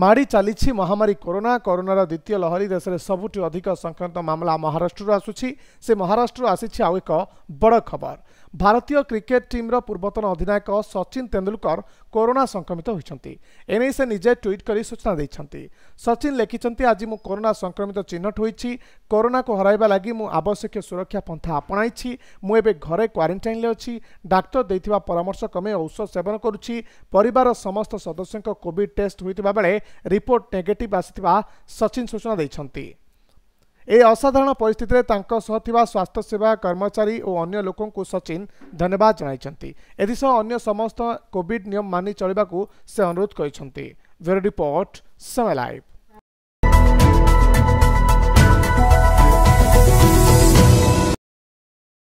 ମାଡ଼ି ଚାଲିଛି ମହାମାରୀ କରୋନା କରୋନାର ଦ୍ୱିତୀୟ ଲହରୀ ଦେଶରେ ସବୁଠୁ ଅଧିକ ସଂକ୍ରାନ୍ତ ମାମଲା ମହାରାଷ୍ଟ୍ରରୁ ଆସୁଛି ସେ ମହାରାଷ୍ଟ୍ରରୁ ଆସିଛି ଆଉ ଏକ ବଡ଼ ଖବର ଭାରତୀୟ କ୍ରିକେଟ୍ ଟିମ୍ର ପୂର୍ବତନ ଅଧିନାୟକ ସଚିନ ତେନ୍ଦୁଲକର କରୋନା ସଂକ୍ରମିତ ହୋଇଛନ୍ତି ଏ ନେଇ ସେ ନିଜେ ଟ୍ୱିଟ୍ କରି ସୂଚନା ଦେଇଛନ୍ତି ସଚିନ ଲେଖିଛନ୍ତି ଆଜି ମୁଁ କରୋନା ସଂକ୍ରମିତ ଚିହ୍ନଟ ହୋଇଛି କରୋନାକୁ ହରାଇବା ଲାଗି ମୁଁ ଆବଶ୍ୟକୀୟ ସୁରକ୍ଷା ପନ୍ଥା ଆପଣାଇଛି ମୁଁ ଏବେ ଘରେ କ୍ୱାରେଣ୍ଟାଇନ୍ରେ ଅଛି ଡାକ୍ତର ଦେଇଥିବା ପରାମର୍ଶ କ୍ରମେ ଔଷଧ ସେବନ କରୁଛି ପରିବାର ସମସ୍ତ ସଦସ୍ୟଙ୍କ କୋଭିଡ୍ ଟେଷ୍ଟ ହୋଇଥିବା ବେଳେ ରିପୋର୍ଟ ନେଗେଟିଭ୍ ଆସିଥିବା ସଚିନ ସୂଚନା ଦେଇଛନ୍ତି ए असाधारण परिस्थिति रे तांको सहथिबा स्वास्थ्य सेवा कर्मचारी ओ अन्य लोकन को सचिन धन्यवाद जणाई चंती एदि स अन्य समस्त कोविड नियम मानी चलबा से अनुरोध कइ चंती वेरी रिपोर्ट समय